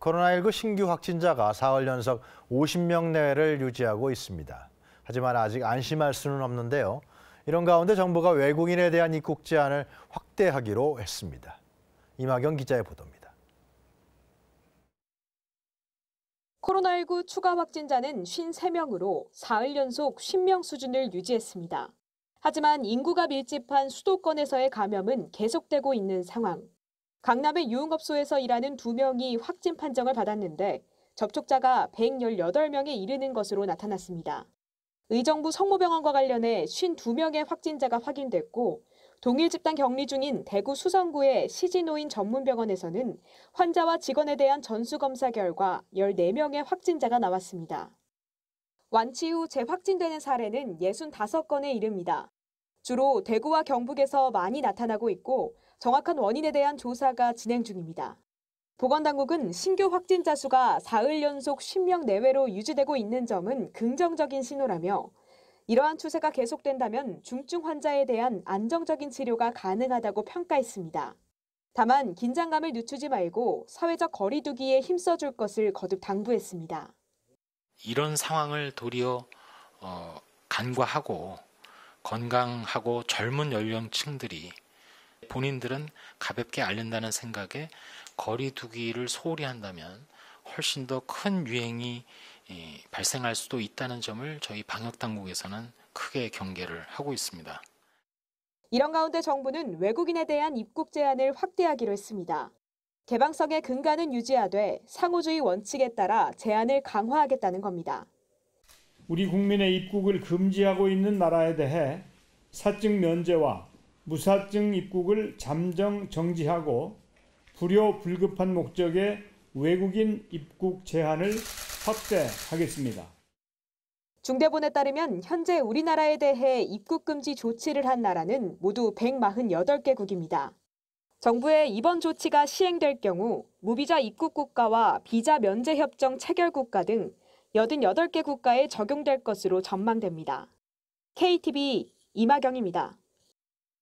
코로나19 신규 확진자가 4월 연속 50명 내외를 유지하고 있습니다. 하지만 아직 안심할 수는 없는데요. 이런 가운데 정부가 외국인에 대한 입국 제한을 확대하기로 했습니다. 이마경 기자의 보도입니다. 코로나19 추가 확진자는 53명으로 4일 연속 10명 수준을 유지했습니다. 하지만 인구가 밀집한 수도권에서의 감염은 계속되고 있는 상황. 강남의 유흥업소에서 일하는 두명이 확진 판정을 받았는데 접촉자가 118명에 이르는 것으로 나타났습니다. 의정부 성모병원과 관련해 52명의 확진자가 확인됐고 동일 집단 격리 중인 대구 수성구의 시진노인 전문병원에서는 환자와 직원에 대한 전수검사 결과 14명의 확진자가 나왔습니다. 완치 후 재확진되는 사례는 65건에 이릅니다. 주로 대구와 경북에서 많이 나타나고 있고 정확한 원인에 대한 조사가 진행 중입니다. 보건당국은 신규 확진자 수가 사흘 연속 10명 내외로 유지되고 있는 점은 긍정적인 신호라며 이러한 추세가 계속된다면 중증 환자에 대한 안정적인 치료가 가능하다고 평가했습니다. 다만 긴장감을 늦추지 말고 사회적 거리두기에 힘써줄 것을 거듭 당부했습니다. 이런 상황을 도리어 어, 간과하고 건강하고 젊은 연령층들이 본인들은 가볍게 앓는다는 생각에 거리두기를 소홀히 한다면 훨씬 더 큰 유행이 발생할 수도 있다는 점을 저희 방역 당국에서는 크게 경계를 하고 있습니다. 이런 가운데 정부는 외국인에 대한 입국 제한을 확대하기로 했습니다. 개방성의 근간은 유지하되 상호주의 원칙에 따라 제한을 강화하겠다는 겁니다. 우리 국민의 입국을 금지하고 있는 나라에 대해 사증 면제와 무사증 입국을 잠정 정지하고 불효불급한 목적의 외국인 입국 제한을 확대하겠습니다. 중대본에 따르면 현재 우리나라에 대해 입국 금지 조치를 한 나라는 모두 148개국입니다. 정부의 이번 조치가 시행될 경우 무비자 입국 국가와 비자 면제 협정 체결 국가 등 88개 국가에 적용될 것으로 전망됩니다. KTV 이마경입니다.